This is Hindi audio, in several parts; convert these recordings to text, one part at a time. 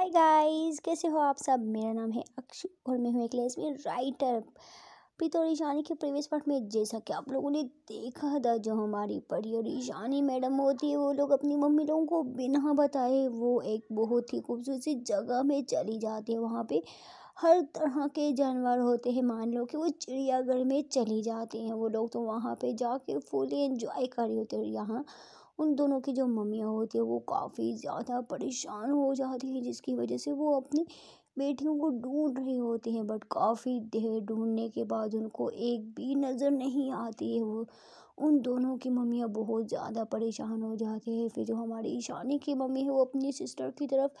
हाय गाइस कैसे हो आप सब मेरा नाम है अक्षय और मैं हूँ एक लेसबियन राइटर पी तो ईशानी के प्रीवियस पार्ट में जैसा कि आप लोगों ने देखा था जो हमारी पढ़ी और ईशानी मैडम होती है वो लोग अपनी मम्मी लोगों को बिना बताए वो एक बहुत ही खूबसूरत सी जगह में चली जाती है वहाँ पे हर तरह के जानवर होते हैं मान लो कि वो चिड़ियाघर में चली जाती हैं वो लोग तो वहाँ पे जाके फुल इंजॉय कर रहे होते हैं यहाँ उन दोनों की जो मम्मियाँ होती है वो काफ़ी ज़्यादा परेशान हो जाती है जिसकी वजह से वो अपनी बेटियों को ढूंढ रही होती हैं बट काफ़ी देर ढूंढने के बाद उनको एक भी नज़र नहीं आती है वो उन दोनों की मम्मियाँ बहुत ज़्यादा परेशान हो जाती है फिर जो हमारी ईशानी की मम्मी है वो अपनी सिस्टर की तरफ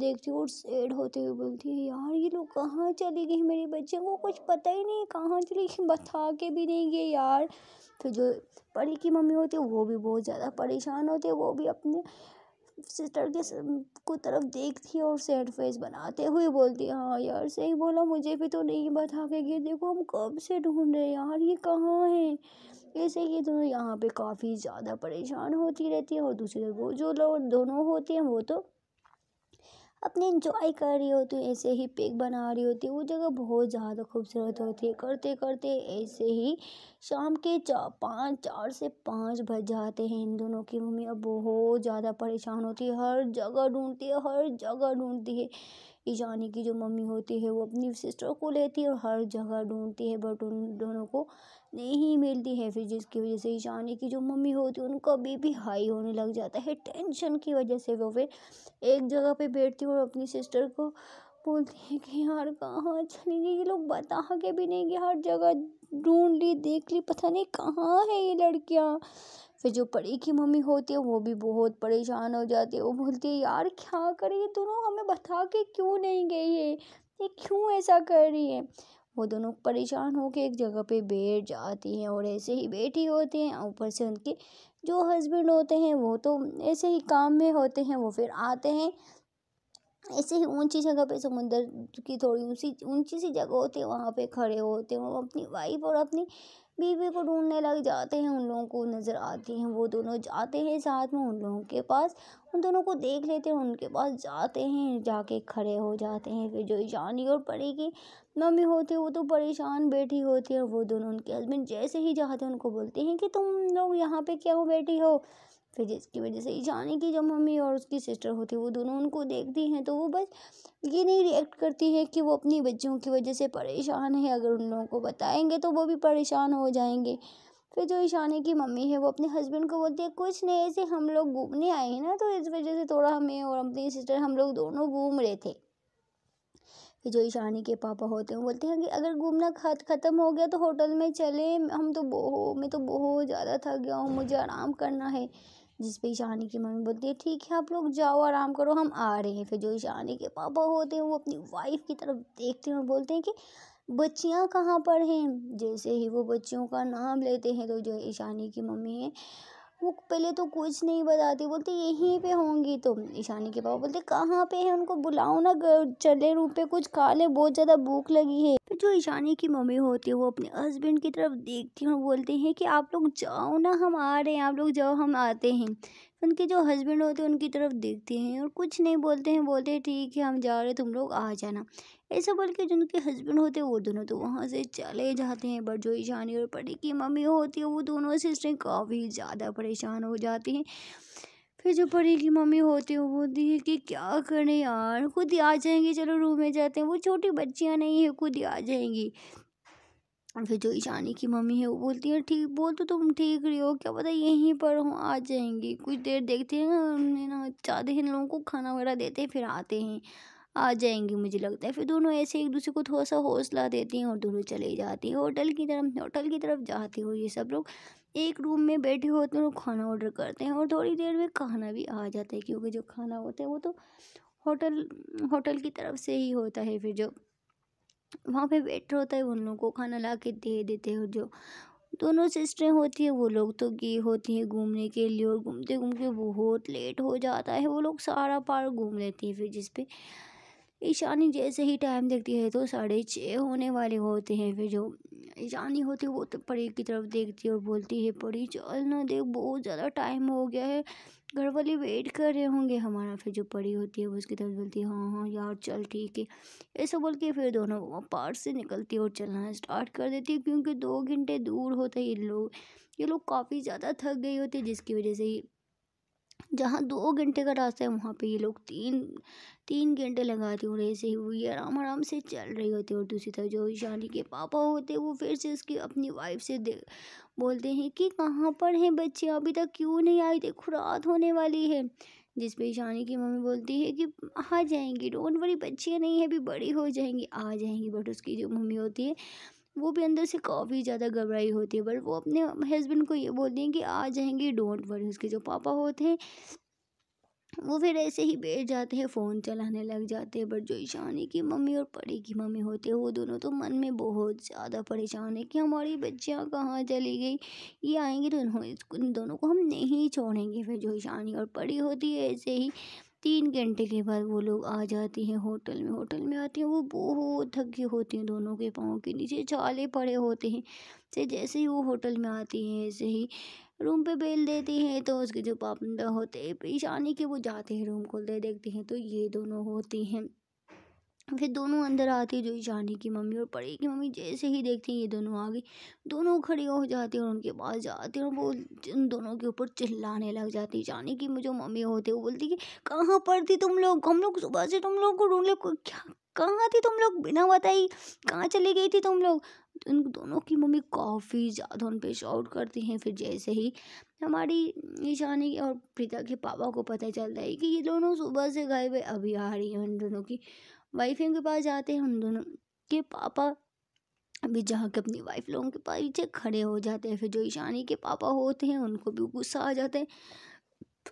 देखती है और सैड होते हुए बोलती है यार ये लोग कहाँ चली गई मेरे बच्चे को कुछ पता ही नहीं कहाँ चली गई बता के भी नहीं गए यार फिर जो परी की मम्मी होती है वो भी बहुत ज़्यादा परेशान होती है वो भी अपने सिस्टर के को तरफ देखती है और सैड फेस बनाते हुए बोलती है हाँ यार सही बोला मुझे भी तो नहीं बता के गए देखो हम कब से ढूंढ रहे हैं यार ये कहाँ है ऐसे ये दोनों यहाँ पे काफ़ी ज़्यादा परेशान होती रहती है और दूसरे वो जो लोग दोनों होते हैं वो तो अपने इंजॉय कर रही होती हूँ ऐसे ही पिक बना रही होती हूँ वो जगह बहुत ज़्यादा खूबसूरत होती है करते करते ऐसे ही शाम के चार पाँच चार से पाँच बज जाते हैं इन दोनों की मम्मी अब बहुत ज़्यादा परेशान होती है हर जगह ढूंढती है हर जगह ढूंढती है ईशानी की जो मम्मी होती है वो अपनी सिस्टर को लेती है और हर जगह ढूंढती है बट उन दोनों को नहीं मिलती है फिर जिसकी वजह से ईशानी की जो मम्मी होती है उनका बीपी हाई होने लग जाता है टेंशन की वजह से वो फिर एक जगह पे बैठती और अपनी सिस्टर को बोलती है कि यार कहाँ चली गई ये लोग बता के भी नहीं गए हर जगह ढूंढ ली देख ली पता नहीं कहाँ है ये लड़कियाँ फिर जो परी की मम्मी होती है वो भी बहुत परेशान हो जाती है वो बोलती है यार क्या करे ये दोनों हमें बता के क्यों नहीं गई है ये क्यों ऐसा कर रही है वो दोनों परेशान होकर एक जगह पे बैठ जाती हैं और ऐसे ही बैठी होती हैं ऊपर से उनके जो हस्बैंड होते हैं वो तो ऐसे ही काम में होते हैं वो फिर आते हैं ऐसे ही ऊंची जगह पे समुंदर की थोड़ी ऊंची ऊंची सी जगह होती है वहाँ पे खड़े होते हैं वो अपनी वाइफ और अपनी बीवी को ढूंढने लग जाते हैं उन लोगों को नज़र आती हैं वो दोनों जाते हैं साथ में उन लोगों के पास उन दोनों को देख लेते हैं उनके पास जाते हैं जाके खड़े हो जाते हैं फिर जो ईशानी और परी की मम्मी होती है वो तो परेशान बैठी होती है वो दोनों उनके हस्बैंड जैसे ही जाते हैं उनको बोलते हैं कि तुम लोग यहाँ पर क्यों बैठी हो फिर जिसकी वजह से ईशानी की जो मम्मी और उसकी सिस्टर होती है वो दोनों उनको देखती हैं तो वो बस ये नहीं रिएक्ट करती है कि वो अपनी बच्चों की वजह से परेशान है अगर उन लोगों को बताएंगे तो वो भी परेशान हो जाएंगे फिर जो ईशानी की मम्मी है वो अपने हस्बैंड को बोलती है कुछ नहीं ऐसे हम लोग घूमने आए हैं ना तो इस वजह से थोड़ा हमें और अपनी सिस्टर हम लोग दोनों घूम रहे थे फिर जो ईशानी के पापा होते हैं बोलते हैं कि अगर घूमना खत ख़त्म हो गया तो होटल में चले हम तो बहुत मैं तो बहुत ज़्यादा थक गया हूँ मुझे आराम करना है जिस पे ईशानी की मम्मी बोलती है ठीक है आप लोग जाओ आराम करो हम आ रहे हैं फिर जो ईशानी के पापा होते हैं वो अपनी वाइफ की तरफ देखते हैं और बोलते हैं कि बच्चियाँ कहाँ पर हैं जैसे ही वो बच्चियों का नाम लेते हैं तो जो ईशानी की मम्मी है वो पहले तो कुछ नहीं बताती बोलते यहीं पे होंगी तो ईशानी के पापा बोलते कहाँ पे है उनको बुलाओ ना चले रूप पे कुछ खा ले बहुत ज़्यादा भूख लगी है फिर जो ईशानी की मम्मी होती है वो अपने हस्बैंड की तरफ देखती है और बोलते हैं कि आप लोग जाओ ना हम आ रहे हैं आप लोग जाओ हम आते हैं उनके जो हस्बैंड होते हैं उनकी तरफ देखते हैं और कुछ नहीं बोलते हैं बोलते हैं ठीक है हम जा रहे हैं तुम लोग आ जाना ऐसा बोल के जो उनके हस्बैंड होते हैं वो दोनों तो वहाँ से चले जाते हैं बट जो ईशानी और परी की मम्मी होती है वो दोनों सिस्टर काफ़ी ज़्यादा परेशान हो जाती हैं फिर जो परी की मम्मी होती है वो बोलती है कि क्या करें यार खुद ही आ जाएंगी चलो रूम में जाते हैं वो छोटी बच्चियाँ नहीं हैं खुद ही आ जाएंगी फिर जो ईशानी की मम्मी है वो बोलती है ठीक बोल तो तुम ठीक रही हो क्या पता यहीं पर हो आ जाएंगी कुछ देर देखते हैं ना ना चाहते हैं लोगों को खाना वगैरह देते हैं फिर आते हैं आ जाएंगी मुझे लगता है फिर दोनों ऐसे एक दूसरे को थोड़ा सा हौसला देती हैं और दोनों चले जाती हैं होटल की तरफ होटल की तरफ जाते हो ये सब लोग एक रूम में बैठे होते हैं और खाना ऑर्डर करते हैं और थोड़ी देर में खाना भी आ जाता है क्योंकि जो खाना होता है वो तो होटल होटल की तरफ से ही होता है फिर जो वहाँ पे वेटर होता है उन लोगों को खाना ला के दे देते हैं और जो दोनों सिस्टरें होती है वो लोग तो गई होती हैं घूमने के लिए और घूमते घूमते बहुत लेट हो जाता है वो लोग सारा पार्क घूम लेती हैं फिर जिसपे ईशानी जैसे ही टाइम देखती है तो साढ़े छः होने वाले होते हैं फिर जो ईशानी होती है वो तो परी की तरफ देखती है और बोलती है परी चल ना देख बहुत ज़्यादा टाइम हो गया है घर वाले वेट कर रहे होंगे हमारा फिर जो परी होती है वो उसकी तरफ बोलती है हाँ हाँ यार चल ठीक है ऐसा बोल के फिर दोनों पार्ट से निकलती है और चलना स्टार्ट कर देती है क्योंकि दो घंटे दूर होते है ये लोग ये लोग काफ़ी ज़्यादा थक गई होती है जिसकी वजह से ही जहाँ दो घंटे का रास्ता है वहाँ पे ये लोग तीन तीन घंटे लगाते और ऐसे ही वो ये आराम आराम से चल रही होती है और दूसरी तरफ जो ईशानी के पापा होते हैं वो फिर से उसकी अपनी वाइफ से दे बोलते हैं कि कहाँ पर हैं बच्चे अभी तक क्यों नहीं आए देखो रात होने वाली है जिस पर ईशानी की मम्मी बोलती है कि आ जाएंगी डोंट वरी बच्चियाँ नहीं है अभी बड़ी हो जाएंगी आ जाएंगी बट उसकी जो मम्मी होती है वो भी अंदर से काफ़ी ज़्यादा घबराई होती है बट वो अपने हस्बैंड को ये बोलती हैं कि आ जाएंगे डोंट वरी उसके जो पापा होते हैं वो फिर ऐसे ही बैठ जाते हैं फ़ोन चलाने लग जाते हैं बट जो ईशानी की मम्मी और परी की मम्मी होती है वो दोनों तो मन में बहुत ज़्यादा परेशान है कि हमारी बच्चियाँ कहाँ चली गई ये आएंगी तो इन दोनों को हम नहीं छोड़ेंगे फिर जो ईशानी और परी होती है ऐसे ही तीन घंटे के बाद वो लोग आ जाती हैं होटल में होटल में आती हैं वो बहुत थकी होती हैं दोनों के पाँव के नीचे छाले पड़े होते हैं से जैसे ही वो होटल में आती हैं ऐसे ही रूम पे बेल देती हैं तो उसके जो पापा होते हैं परेशानी के वो जाते हैं रूम खोलते देखते हैं तो ये दोनों होती हैं फिर दोनों अंदर आते जो ईशानी की मम्मी और पड़ी की मम्मी जैसे ही देखती हैं ये दोनों आ गई दोनों खड़े हो जाते हैं और उनके पास जाते हैं और वो उन दोनों के ऊपर चिल्लाने लग जाती ईशानी की जो मम्मी होते वो बोलती कि कहाँ पर थी तुम लोग हम लोग सुबह से तुम लोग को ढूंढ ले क्या कहाँ थी तुम लोग बिना बताई कहाँ चली गई थी तुम लोग उन तो दोनों की मम्मी काफ़ी ज़्यादा उन पर शॉर्ट करती हैं फिर जैसे ही हमारी ईशानी और प्रीता के पापा को पता चलता है कि ये दोनों सुबह से गए हुए अभी आ रही हैं उन दोनों की वाइफ के पास जाते हैं हम दोनों के पापा अभी जहाँ के अपनी वाइफ लोगों के पास पीछे खड़े हो जाते हैं फिर जो ईशानी के पापा होते हैं उनको भी गुस्सा आ जाता है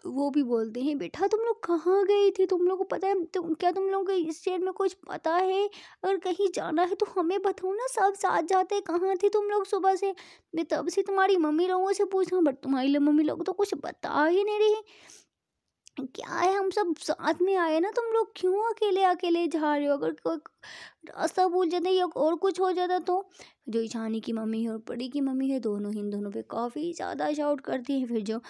वो भी बोलते हैं बेटा तुम लोग कहाँ गई थी तुम लोग को पता है तुम क्या तुम लोग को इस शहर में कुछ पता है अगर कहीं जाना है तो हमें बताओ ना सब साथ जाते कहाँ थे तुम लोग सुबह से मैं तब से तुम्हारी मम्मी लोगों से पूछ रहा बट तुम्हारी मम्मी लोग तो कुछ बता ही नहीं रही क्या है हम सब साथ में आए ना तुम लोग क्यों अकेले अकेले जा रहे हो अगर कोई रास्ता भूल जाते या और कुछ हो जाता तो जो ईशानी की मम्मी है और परी की मम्मी है दोनों ही दोनों पे काफ़ी ज़्यादा शाउट करती हैं फिर जो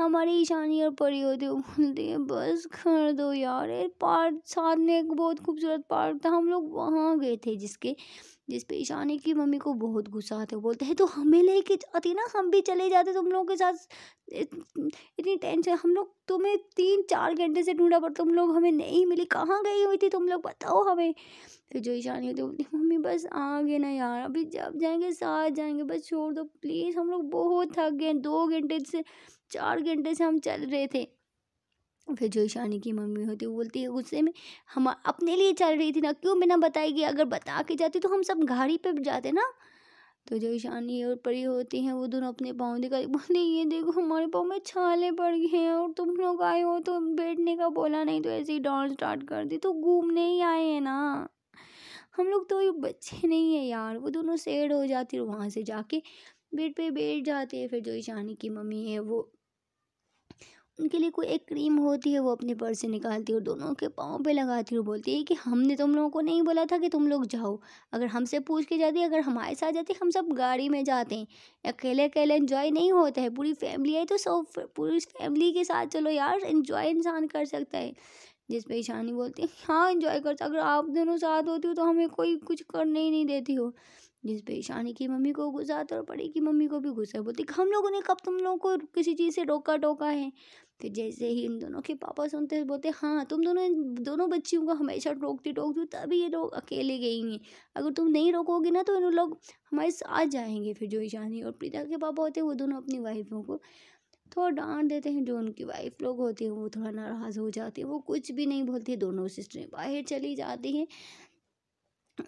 हमारी ईशानी और परी होती है बोलती है बस कर दो यार पार्क साथ में एक बहुत खूबसूरत पार्क था हम लोग वहाँ गए थे जिसके जिस पे ईशानी की मम्मी को बहुत गुस्सा आता है बोलते हैं तो हमें लेके आती ना हम भी चले जाते तुम लोगों के साथ इतनी टेंशन हम लोग तुम्हें तीन चार घंटे से ढूंढा पर तुम लोग हमें नहीं मिली कहाँ गई हुई थी तुम लोग बताओ हमें फिर तो जो ईशानी होती बोलती मम्मी बस आ गए ना यार अभी जब जाएंगे साथ जाएंगे बस छोड़ दो प्लीज़ हम लोग बहुत थक गए दो घंटे से चार घंटे से हम चल रहे थे फिर जो ईशानी की मम्मी होती है वो बोलती है गुस्से में हम अपने लिए चल रही थी ना क्यों बिना बताएगी अगर बता के जाती तो हम सब गाड़ी पे जाते ना तो जो ईशानी और परी होती हैं वो दोनों अपने पाँव दिखा बोले ये देखो हमारे पाँव में छाले पड़ गए हैं और तुम लोग आए हो तो बैठने का बोला नहीं तो ऐसे ही डांस स्टार्ट कर दी तो घूमने ही आए हैं ना हम लोग तो ये बच्चे नहीं है यार वो दोनों सेड हो जाती है वहाँ से जाके बेड पे बैठ जाते हैं फिर जो ईशानी की मम्मी है वो उनके लिए कोई एक क्रीम होती है वो अपने पर से निकालती है और दोनों के पाँव पे लगाती है और बोलती है कि हमने तुम लोगों को नहीं बोला था कि तुम लोग जाओ अगर हमसे पूछ के जाती अगर हमारे साथ जाती हम सब गाड़ी में जाते हैं अकेले अकेले इन्जॉय नहीं होता है पूरी फैमिली आई तो सब पूरी फैमिली के साथ चलो यार इन्जॉय इंसान कर सकता है जिस पर ईशानी बोलती है हाँ इन्जॉय करता अगर आप दोनों साथ होती हो तो हमें कोई कुछ करने ही नहीं देती हो जिस पे ईशानी की मम्मी को गुस्सा आता और की मम्मी को भी गुस्सा बोलती हम लोगों ने कब तुम लोगों को किसी चीज़ से रोका टोका है फिर तो जैसे ही इन दोनों के पापा सुनते हैं बोलते हाँ तुम दोनों दोनों बच्चियों को हमेशा रोकती टोकती तभी ये लोग अकेले गएंगे अगर तुम नहीं रोकोगे ना तो इन लोग हमारे साथ जाएंगे फिर जो ईशानी और प्रीता के पापा होते हैं वो दोनों अपनी वाइफों को थोड़ा डांट देते हैं जो उनकी वाइफ लोग होती हैं वो थोड़ा नाराज़ हो जाते हैं वो कुछ भी नहीं बोलते दोनों सिस्टरें बाहर चली जाती हैं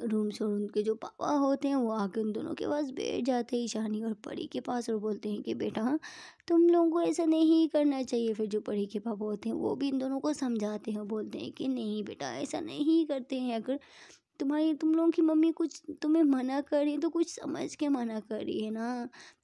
रूम और उनके जो पापा होते हैं वो आके उन दोनों के पास बैठ जाते हैं ईशानी और परी के पास और बोलते हैं कि बेटा तुम लोगों को ऐसा नहीं करना चाहिए फिर जो परी के पापा होते हैं वो भी इन दोनों को समझाते हैं बोलते हैं कि नहीं बेटा ऐसा नहीं करते हैं अगर तुम्हारी तुम लोगों की मम्मी कुछ तुम्हें मना कर रही है तो कुछ समझ के मना कर रही है ना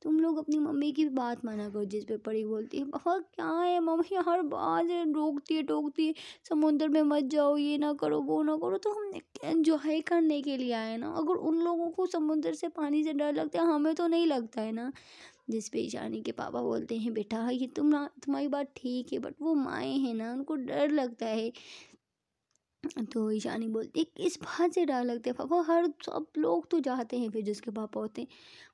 तुम लोग अपनी मम्मी की बात मना करो जिस पे पड़ी बोलती है बहुत क्या है मम्मी हर बात रोकती है टोकती है समुद्र में मत जाओ ये ना करो वो ना करो तो हमने एंजॉय करने के लिए आए ना अगर उन लोगों को समुद्र से पानी से डर लगता है हमें तो नहीं लगता है ना जिस पे ईशानी के पापा बोलते हैं बेटा ये तुम ना तुम्हारी बात ठीक है बट वो माएँ हैं ना उनको डर लगता है तो ईशानी बोलती है इस बात से डर लगता है पापा हर सब लोग तो जाते हैं फिर जिसके पापा होते हैं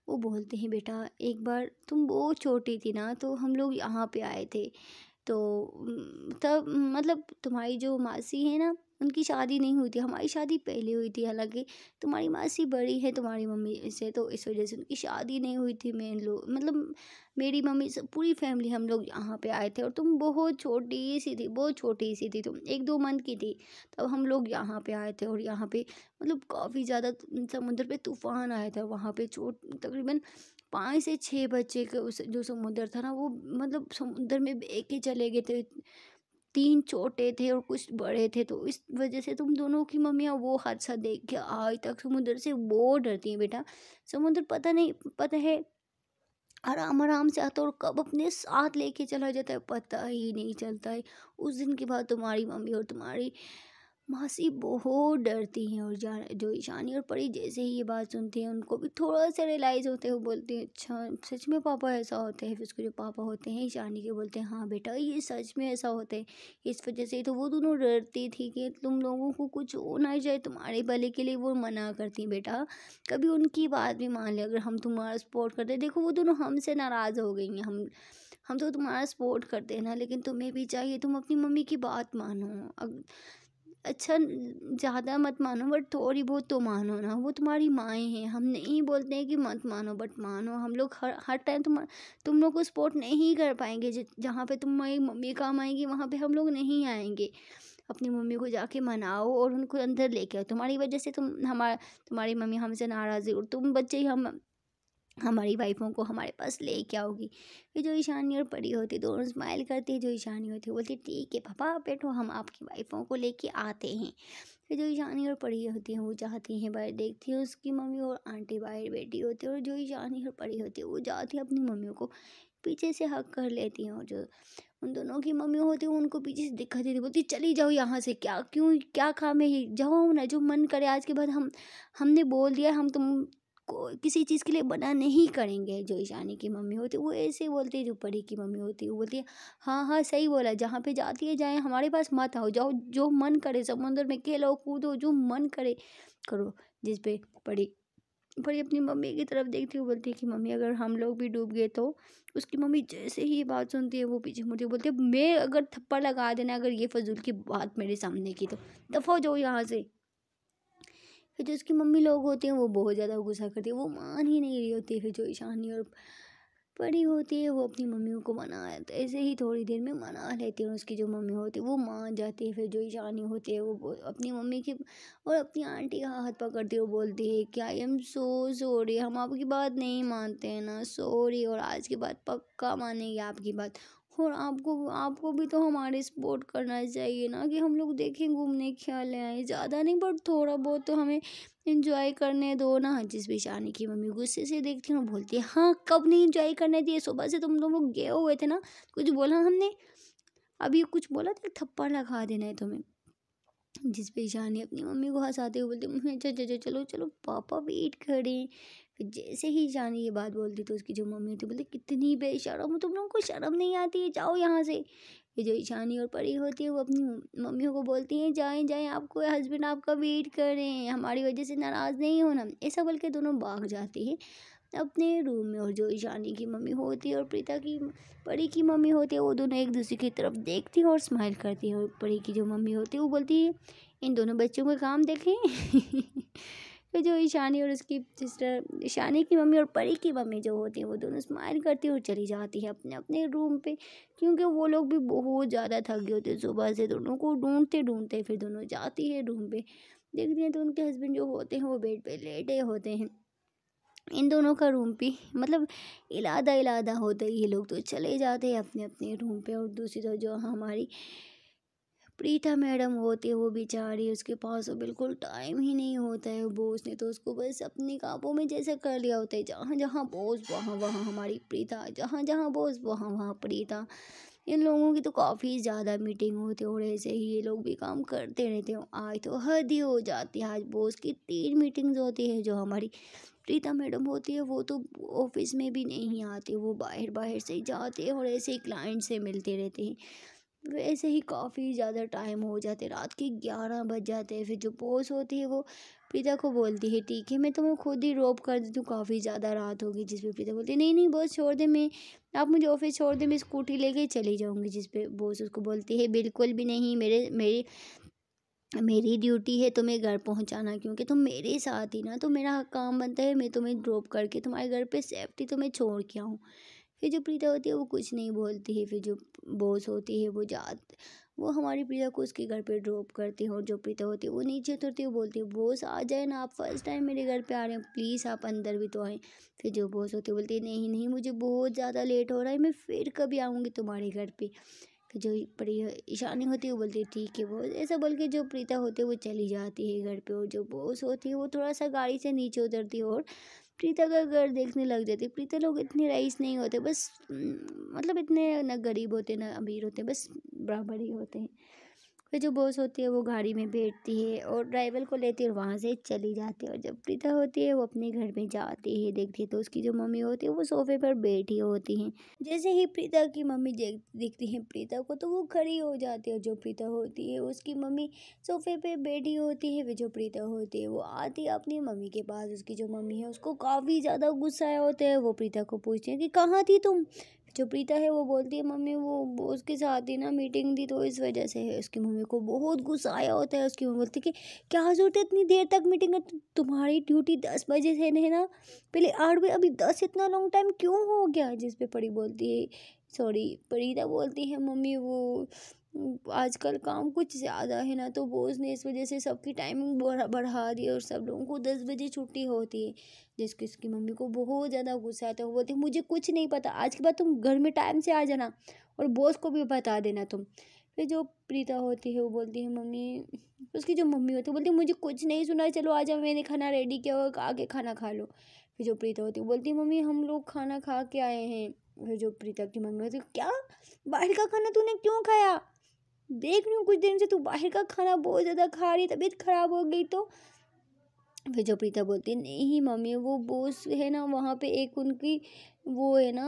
वो बोलते हैं बेटा एक बार तुम वो छोटी थी ना तो हम लोग यहाँ पे आए थे तो तब मतलब तुम्हारी जो मासी है ना उनकी शादी नहीं हुई थी हमारी शादी पहले हुई थी हालांकि तुम्हारी मासी बड़ी है तुम्हारी मम्मी से तो इस वजह से उनकी शादी नहीं हुई थी मैं लोग मतलब मेरी मम्मी से पूरी फैमिली हम लोग यहाँ पे आए थे और तुम बहुत छोटी सी थी बहुत छोटी सी थी तुम एक दो मंथ की थी तब हम लोग यहाँ पे आए थे और यहाँ पे मतलब काफ़ी ज़्यादा समुद्र पे तूफान आया था वहाँ पे छोट तकरीबन पाँच से छः बच्चे के उस जो समुद्र था ना वो मतलब समुद्र में बह के चले गए थे तीन छोटे थे और कुछ बड़े थे तो इस वजह से तुम दोनों की मम्मियाँ वो हादसा देख के आज तक समुद्र से वो डरती हैं बेटा समुद्र पता नहीं पता है आराम आराम से आता है और कब अपने साथ लेके चला जाता है पता ही नहीं चलता है उस दिन के बाद तुम्हारी मम्मी और तुम्हारी मासी बहुत डरती हैं और जा जो ईशानी और परी जैसे ही ये बात सुनती हैं उनको भी थोड़ा सा रियलाइज़ होते हुए बोलती हैं अच्छा सच में पापा ऐसा होते हैं फिर उसके जो पापा होते हैं ईशानी के बोलते हैं हाँ बेटा ये सच में ऐसा होते हैं इस वजह से तो वो दोनों डरती थी कि तुम लोगों को कुछ होना जाए तुम्हारे भले के लिए वो मना करती बेटा कभी उनकी बात भी मान लें अगर हम तुम्हारा सपोर्ट करते देखो वो दोनों हमसे नाराज़ हो गई हैं हम हम तो तुम्हारा सपोर्ट करते हैं ना लेकिन तुम्हें भी चाहिए तुम अपनी मम्मी की बात मानो अच्छा ज़्यादा मत मानो बट थोड़ी बहुत तो मानो ना वो तुम्हारी माएँ हैं हम नहीं बोलते हैं कि मत मानो बट मानो हम लोग हर हर टाइम तुम तुम लोग को सपोर्ट नहीं कर पाएंगे जहाँ पे तुम्हारी मम्मी काम आएंगी वहाँ पे हम लोग नहीं आएंगे अपनी मम्मी को जाके मनाओ और उनको अंदर लेके आओ तुम्हारी वजह से तुम हमारा तुम्हारी मम्मी हमसे नाराज़ हो और तुम बच्चे ही हम हमारी वाइफों को हमारे पास ले के आओगी फिर जो ईशानी और परी होती दोनों स्माइल करती जो ईशानी होती है बोलती ठीक है पापा बैठो हम आपकी वाइफों को लेके आते हैं फिर जो ईशानी और परी होती हैं वो जाती हैं बाहर देखती है उसकी मम्मी और आंटी बाहर बैठी होती है और जो ईशानी और पड़ी होती है वो जाती है अपनी मम्मियों को पीछे से हक कर लेती हैं और जो उन दोनों की मम्मी होती है उनको पीछे से दिक्कत देती बोलती चली जाओ यहाँ से क्या क्यों क्या काम है जाओ ना जो मन करे आज के बाद हम हमने बोल दिया हम तुम कोई किसी चीज़ के लिए मना नहीं करेंगे जो ईशानी की मम्मी होती है वो ऐसे बोलती है जो परी की मम्मी होती है वो बोलती है हाँ हाँ सही बोला जहाँ पे जाती है जाए हमारे पास मत आओ जाओ जो मन करे समुंदर में खेलो कूदो जो मन करे करो जिस पे परी परी अपनी मम्मी की तरफ देखती हुई बोलती है कि मम्मी अगर हम लोग भी डूब गए तो उसकी मम्मी जैसे ही ये बात सुनती है वो पीछे मुड़ती बोलती है मैं अगर थप्पड़ लगा देना अगर ये फजूल की बात मेरे सामने की तो दफ़ा जाओ यहाँ से फिर जो तो उसकी मम्मी लोग होते हैं वो बहुत ज़्यादा गुस्सा करती है वो मान ही नहीं रही होती फिर जो ईशानी और पड़ी होती है वो अपनी मम्मी को मना ऐसे ही थोड़ी देर में मना लेती है उसकी जो मम्मी होती है वो मान जाती है फिर जो ईशानी होती है वो अपनी मम्मी की और अपनी आंटी का हाथ पकड़ती है वो बोलती है कि आई एम सो सॉरी हम आपकी बात नहीं मानते हैं ना सॉरी और आज की बात पक्का मानेंगे आपकी बात और आपको आपको भी तो हमारे सपोर्ट करना चाहिए ना कि हम लोग देखें घूमने ख्याल आए ज़्यादा नहीं बट थोड़ा बहुत तो हमें इंजॉय करने दो ना जिस बेचारे की मम्मी गुस्से से देखती हूँ बोलती है हाँ कब नहीं इंजॉय करने दिए सुबह से तुम लोग गए हुए थे ना कुछ बोला हमने अभी कुछ बोला था थप्पड़ लगा देना है तुम्हें जिस पे अपनी मम्मी को हंसाते हुए बोलते अच्छा, अच्छा अच्छा चलो चलो पापा वेट करें फिर जैसे ही जान ये बात बोलती तो उसकी जो मम्मी होती बोलती कितनी बेशरम हो तुम लोगों को शर्म नहीं आती है जाओ यहाँ से ये जो ईशानी और परी होती है वो अपनी मम्मियों को बोलती हैं जाएं जाएं आपको हस्बैंड आपका वेट कर रहे हैं हमारी वजह से नाराज़ नहीं होना ऐसा बोल के दोनों भाग जाती हैं अपने रूम में और जो ईशानी की मम्मी होती है और प्रीता की परी की मम्मी होती है वो दोनों एक दूसरे की तरफ देखती हैं और स्माइल करती है और परी की जो मम्मी होती है वो बोलती है इन दोनों बच्चों के काम देखें फिर जो ईशानी और उसकी सिस्टर ईशानी की मम्मी और परी की मम्मी जो होती है वो दोनों स्माइल करती है और चली जाती है अपने अपने रूम पे क्योंकि वो लोग भी बहुत ज़्यादा थक गए होते हैं सुबह से दोनों को ढूंढते ढूंढते फिर दोनों जाती है रूम पे देखती हैं तो उनके हस्बैंड जो होते हैं वो बेड पर लेटे होते हैं इन दोनों का रूम भी मतलब इलादा इलादा होता ही ये लोग तो चले जाते हैं अपने अपने रूम पर और दूसरी तरफ जो हमारी प्रीता मैडम होते वो बेचारी उसके पास तो बिल्कुल टाइम ही नहीं होता है बोस ने तो उसको बस अपने काबू में जैसा कर लिया होता है जहाँ जहाँ बोस वहाँ वहाँ हमारी प्रीता जहाँ जहाँ बोस वहाँ वहाँ प्रीता इन लोगों की तो काफ़ी ज़्यादा मीटिंग होती है और ऐसे ही ये लोग भी काम करते रहते हैं आज तो हद ही हो जाती है आज बोस की तीन मीटिंग्स होती है जो हमारी प्रीता मैडम होती है वो तो ऑफिस में भी नहीं आती वो बाहर बाहर से जाते हैं और ऐसे ही क्लाइंट से मिलते रहते हैं वैसे ही काफ़ी ज़्यादा टाइम हो जाते रात के ग्यारह बज जाते हैं फिर जो बोस होती है वो प्रीता को बोलती है ठीक है मैं तुम्हें खुद ही रोप कर देती हूँ काफ़ी ज़्यादा रात होगी जिस पर प्रीता बोलती है नहीं नहीं बोस छोड़ दे मैं आप मुझे ऑफिस छोड़ दे मैं स्कूटी लेके चली जाऊँगी जिस पर बोस उसको बोलती है बिल्कुल भी नहीं मेरे मेरी मेरी ड्यूटी है तुम्हें घर पहुंचाना क्योंकि तुम मेरे साथ ही ना तो मेरा काम बनता है मैं तुम्हें ड्रॉप करके तुम्हारे घर पे सेफ्टी तुम्हें छोड़ के आऊँ फिर जो प्रीता होती है वो कुछ नहीं बोलती है फिर जो बॉस होती है वो जात वो हमारी प्रीता को उसके घर पे ड्रॉप करती है और जो प्रीता होती है वो नीचे उतरती है बोलती है बॉस आ जाए ना आप फर्स्ट टाइम मेरे घर पे आ रहे हैं प्लीज़ आप अंदर भी तो आएँ फिर जो बॉस होती है बोलती है नहीं नहीं मुझे बहुत ज़्यादा लेट हो रहा है मैं फिर कभी आऊँगी तुम्हारे घर पर फिर जो प्रिय ईशानी होती है वो बोलती है ठीक है बॉस ऐसा बोल के जो प्रीता होती है वो चली जाती है घर पर और जो बॉस होती है वो थोड़ा सा गाड़ी से नीचे उतरती है और प्रीता का घर देखने लग जाती प्रीता लोग इतने राइस नहीं होते बस मतलब इतने ना गरीब होते ना अमीर होते बस बराबर ही होते हैं फिर जो बॉस होती है वो गाड़ी में बैठती है और ड्राइवर को लेती है और वहाँ से चली जाती है और जब प्रीता होती है वो अपने घर में जाती है देखती है तो उसकी जो मम्मी होती है वो सोफे पर बैठी होती हैं जैसे ही प्रीता की मम्मी देखती है प्रीता को तो वो खड़ी हो जाती है जो प्रीता होती है उसकी मम्मी सोफे पर बैठी होती है वे जो प्रीता होती है वो आती है अपनी मम्मी के पास उसकी जो मम्मी है उसको काफ़ी ज़्यादा गुस्सा आया होता है वो प्रीता को पूछती है कि कहाँ थी तुम जो प्रीता है वो बोलती है मम्मी वो उसके साथ ही ना मीटिंग थी तो इस वजह से है उसकी मम्मी को बहुत गुस्सा आया होता है उसकी मम्मी बोलती है कि क्या जरूरत तो है इतनी देर तक मीटिंग है तुम्हारी ड्यूटी दस बजे से नहीं ना पहले आठ बजे अभी दस इतना लॉन्ग टाइम क्यों हो गया जिस पे परी बोलती है सॉरी प्रीता बोलती है मम्मी वो आजकल काम कुछ ज़्यादा है ना तो बॉस ने इस वजह से सबकी टाइमिंग बढ़ा बढ़ा दी और सब लोगों को दस बजे छुट्टी होती है जिसकी उसकी मम्मी को बहुत ज़्यादा गुस्सा आता है वो बोलती मुझे कुछ नहीं पता आज के बाद तुम घर में टाइम से आ जाना और बॉस को भी बता देना तुम फिर जो प्रीता होती है वो बोलती है मम्मी उसकी जो मम्मी होती है बोलती मुझे कुछ नहीं सुना चलो आ जाओ मैंने खाना रेडी किया और आके खाना खा लो फिर जो प्रीता होती है बोलती है मम्मी हम लोग खाना खा के आए हैं फिर जो प्रीता की मम्मी होती है क्या बाहर का खाना तूने क्यों खाया देख रही हूँ कुछ दिन से तू तो बाहर का खाना बहुत ज़्यादा खा रही है तबीयत ख़राब हो गई तो फिर जो प्रीता बोलती है नहीं मम्मी वो बोस है ना वहाँ पे एक उनकी वो है ना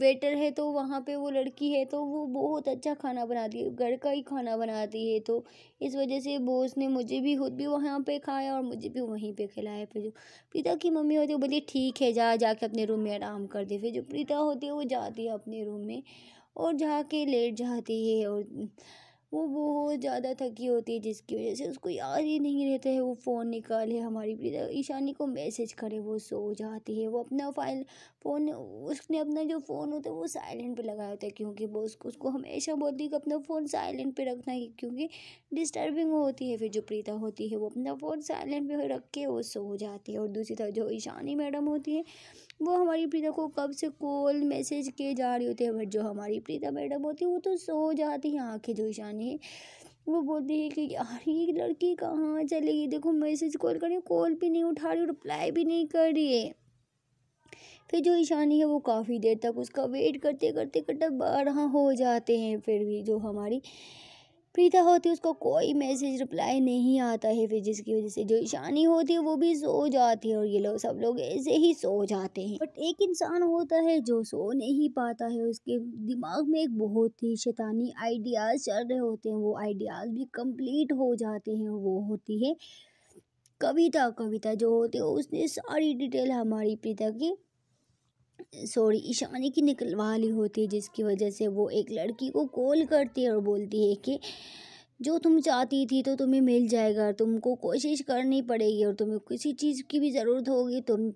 वेटर है तो वहाँ पे वो लड़की है तो वो बहुत अच्छा खाना बनाती है घर का ही खाना बनाती है तो इस वजह से बोस ने मुझे भी खुद भी वहाँ पे खाया और मुझे भी वहीं पे खिलाया फिर जो प्रीता की मम्मी होती है वो बोलती ठीक है जा जाके अपने रूम में आराम कर दे फिर जो प्रीता होती है वो जाती है अपने रूम में और जाके लेट जाती है और वो बहुत ज़्यादा थकी होती है जिसकी वजह से उसको याद ही नहीं रहता है वो फ़ोन निकाले हमारी प्रीता ईशानी को मैसेज करे वो सो जाती है वो अपना फाइल फ़ोन उसने अपना जो फ़ोन होता है वो साइलेंट पे लगाया होता है क्योंकि वो उसको उसको हमेशा बोलती है कि अपना फ़ोन साइलेंट पे रखना है क्योंकि डिस्टर्बिंग होती है फिर जो प्रीता होती है वो अपना फ़ोन साइलेंट पर रख के वो सो जाती है और दूसरी तरफ जो ईशानी मैडम होती है वो हमारी प्रीता को कब से कॉल मैसेज किए जा रहे होते हैं बट जो हमारी प्रीता मैडम होती है वो तो सो जाती हैं आँखें जो ईशानी है वो बोलती है कि यार ये लड़की कहाँ चली गई देखो मैसेज कॉल कर रही कॉल भी नहीं उठा रही रिप्लाई भी नहीं कर रही है फिर जो ईशानी है वो काफ़ी देर तक उसका वेट करते करते करते बारह हो जाते हैं फिर भी जो हमारी प्रीता होती है उसको कोई मैसेज रिप्लाई नहीं आता है फिर जिसकी वजह से जो ईशानी होती है वो भी सो जाती है और ये लोग सब लोग ऐसे ही सो जाते हैं बट एक इंसान होता है जो सो नहीं पाता है उसके दिमाग में एक बहुत ही शैतानी आइडियाज़ चल रहे होते हैं वो आइडियाज़ भी कंप्लीट हो जाते हैं वो होती है कविता कविता जो होती है उसने सारी डिटेल हमारी प्रीता की सॉरी इशारे की ली होती है जिसकी वजह से वो एक लड़की को कॉल करती है और बोलती है कि जो तुम चाहती थी तो तुम्हें मिल जाएगा तुमको कोशिश करनी पड़ेगी और तुम्हें किसी चीज़ की भी ज़रूरत होगी तुम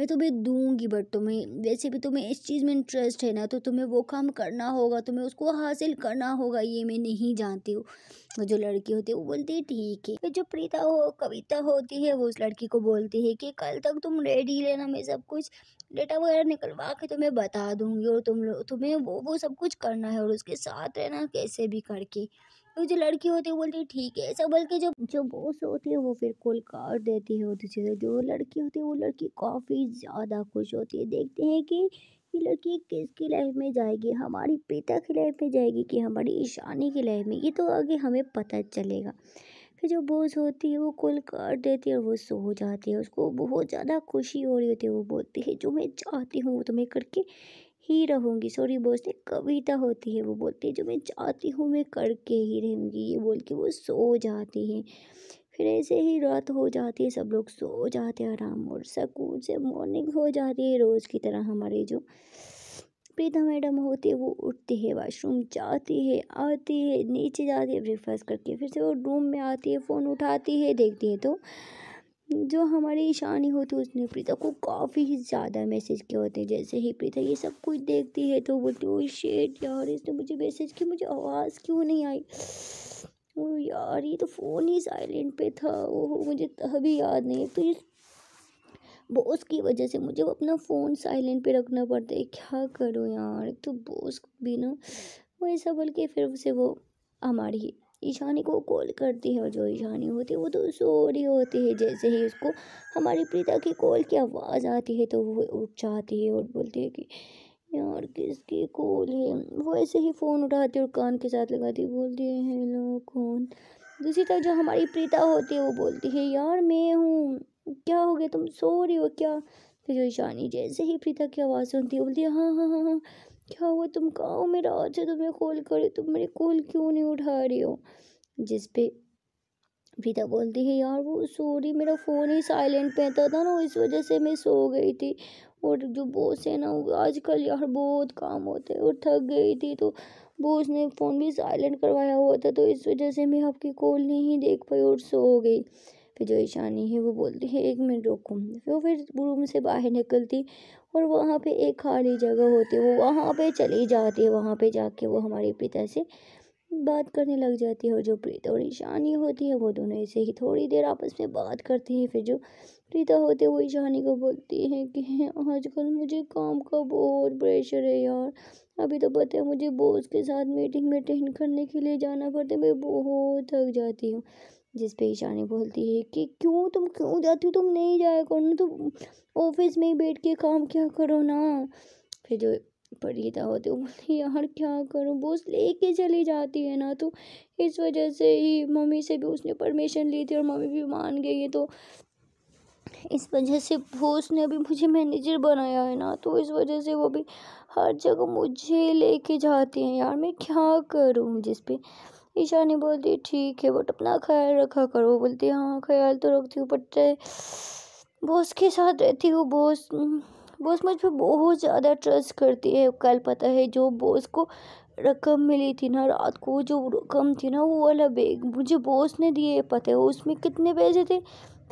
मैं तुम्हें दूंगी बट तुम्हें वैसे भी तुम्हें इस चीज़ में इंटरेस्ट है ना तो तुम्हें वो काम करना होगा तुम्हें उसको हासिल करना होगा ये मैं नहीं जानती हूँ वो जो लड़की होती है वो बोलती है ठीक है फिर जो प्रीता हो कविता होती है वो उस लड़की को बोलती है कि कल तक तुम रेडी लेना मैं सब कुछ डेटा वगैरह निकलवा के तुम्हें बता दूंगी और तुम तुम्हें वो वो सब कुछ करना है और उसके साथ रहना कैसे भी करके तो जो लड़की होती है बोलती है ठीक है ऐसा बोल के जो जो बॉस होती है वो फिर कॉल कर देती है दूसरे से जो लड़की होती है वो लड़की काफ़ी ज़्यादा खुश होती है देखते हैं कि ये लड़की किसकी लाइफ में जाएगी हमारी पिता की लाइफ में जाएगी कि हमारी ईशानी की लाइफ में ये तो आगे हमें पता चलेगा फिर जो बॉस होती है वो कॉल कर देती है और वो सो जाती है उसको बहुत ज़्यादा खुशी हो रही होती है वो बोलती है जो मैं चाहती हूँ वो तो मैं करके ही रहूँगी सॉरी बोस ने कविता होती है वो बोलती है जो मैं चाहती हूँ मैं करके ही रहूँगी ये बोल के वो सो जाती है फिर ऐसे ही रात हो जाती है सब लोग सो जाते हैं आराम और सकून से मॉर्निंग हो जाती है रोज़ की तरह हमारी जो प्रीता मैडम होती है वो उठती है वाशरूम जाती है आती है नीचे जाती है ब्रेकफास्ट करके फिर से वो रूम में आती है फ़ोन उठाती है देखती है तो जो हमारे ईशानी होती है उसने प्रीता को काफ़ी ही ज़्यादा मैसेज किए होते हैं जैसे ही प्रीता ये सब कुछ देखती है तो बोलती है शेट यार इसने मुझे मैसेज किया मुझे आवाज़ क्यों नहीं आई ओ यार ये तो फ़ोन ही साइलेंट पे था ओह मुझे तभी याद नहीं तो ये बॉस की वजह से मुझे वो अपना फ़ोन साइलेंट पे रखना पड़ता है क्या करूँ यार तो बॉस भी ना वो ऐसा बोल के फिर उसे वो हमारी ईशानी को कॉल करती है और जो ईशानी होती है वो तो सो रही होती है जैसे ही उसको हमारी प्रीता की कॉल की आवाज़ आती है तो वो उठ जाती है और बोलती है कि यार किसकी कॉल है वो ऐसे ही फ़ोन उठाती है और कान के साथ लगाती है बोलती है हेलो कौन दूसरी तरफ जो हमारी प्रीता होती है वो बोलती है यार मैं हूँ क्या हो गया तुम सो रही हो क्या फिर जो ईशानी जैसे ही प्रीता की आवाज़ सुनती है बोलती है हाँ हाँ हाँ हाँ क्या हुआ तुम कहाँ हो मेरा आज है तुम्हें कॉल करे तुम मेरे कॉल क्यों नहीं उठा रही हो जिस पे प्रीता बोलती है यार वो सॉरी मेरा फ़ोन ही साइलेंट पे था, था ना इस वजह से मैं सो गई थी और जो बॉस है ना आजकल यार बहुत काम होते हैं और थक गई थी तो बॉस ने फ़ोन भी साइलेंट करवाया हुआ था तो इस वजह से मैं आपकी कॉल नहीं देख पाई और सो गई फिर जो ईशानी है वो बोलती है एक मिनट रुको वो तो फिर रूम से बाहर निकलती और वहाँ पे एक खाली जगह होती है वो वहाँ पे चली जाती है वहाँ पे जाके वो हमारे पिता से बात करने लग जाती है और जो प्रीता और ईशानी होती है वो दोनों ऐसे ही थोड़ी देर आपस में बात करती हैं फिर जो प्रीता होती है वो ईशानी को बोलती है कि आजकल मुझे काम का बहुत प्रेशर है यार अभी तो पता है मुझे बॉस के साथ मीटिंग में अटेंड करने के लिए जाना पड़ता है मैं बहुत थक जाती हूँ जिस पे ईशानी बोलती है कि क्यों तुम क्यों जाती हो तुम नहीं जाया करो ना तुम ऑफिस में ही बैठ के काम क्या करो ना फिर जो परीता होती है बोलती यार क्या करूँ ले लेके चली जाती है ना तो इस वजह से ही मम्मी से भी उसने परमिशन ली थी और मम्मी भी मान गई है तो इस वजह से बॉस ने भी मुझे मैनेजर बनाया है ना तो इस वजह से वो भी हर जगह मुझे लेके जाती है यार मैं क्या करूँ जिस ईशानी बोलती ठीक है बट अपना ख्याल रखा करो बोलती हाँ ख्याल तो रखती हूँ बट बॉस के साथ रहती हूँ बॉस बॉस हम्म, मुझ पर बहुत ज़्यादा ट्रस्ट करती है कल पता है जो बॉस को रकम मिली थी ना रात को जो रकम थी ना वो वाला बैग मुझे बॉस ने दिए पता है उसमें कितने पैसे थे